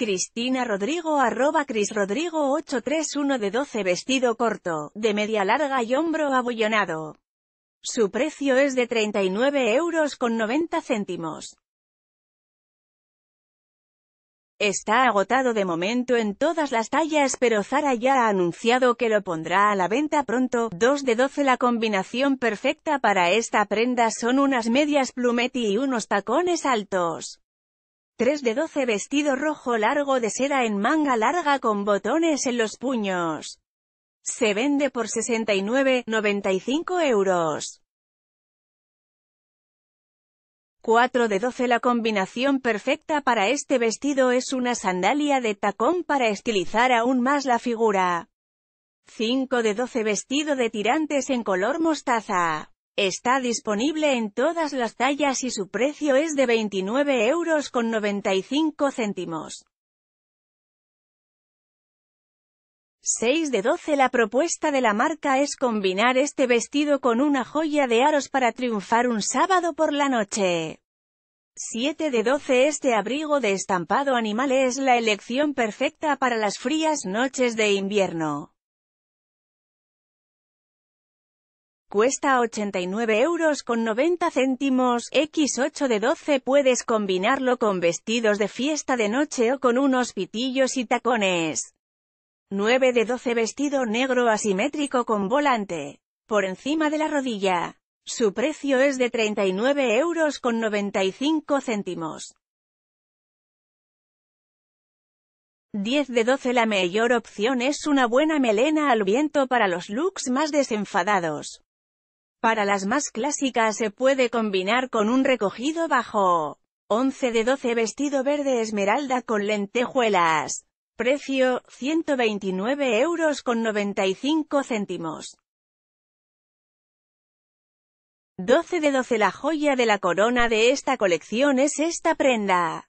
Cristina Rodrigo arroba Cris Rodrigo 831 de 12 vestido corto, de media larga y hombro abullonado. Su precio es de 39 euros con 90 céntimos. Está agotado de momento en todas las tallas pero Zara ya ha anunciado que lo pondrá a la venta pronto. 2 de 12 La combinación perfecta para esta prenda son unas medias plumeti y unos tacones altos. 3 de 12 vestido rojo largo de seda en manga larga con botones en los puños. Se vende por 69,95 euros. 4 de 12 La combinación perfecta para este vestido es una sandalia de tacón para estilizar aún más la figura. 5 de 12 Vestido de tirantes en color mostaza. Está disponible en todas las tallas y su precio es de 29 euros con 95 céntimos. 6 de 12 La propuesta de la marca es combinar este vestido con una joya de aros para triunfar un sábado por la noche. 7 de 12 Este abrigo de estampado animal es la elección perfecta para las frías noches de invierno. Cuesta 89 euros con 90 céntimos, X8 de 12 puedes combinarlo con vestidos de fiesta de noche o con unos pitillos y tacones. 9 de 12 vestido negro asimétrico con volante, por encima de la rodilla. Su precio es de 39 euros con 95 céntimos. 10 de 12 La mayor opción es una buena melena al viento para los looks más desenfadados. Para las más clásicas se puede combinar con un recogido bajo 11 de 12 vestido verde esmeralda con lentejuelas. Precio, 129 euros con 95 céntimos. 12 de 12 La joya de la corona de esta colección es esta prenda.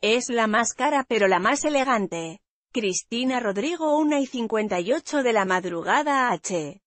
Es la más cara pero la más elegante. Cristina Rodrigo 1 y 58 de la madrugada H.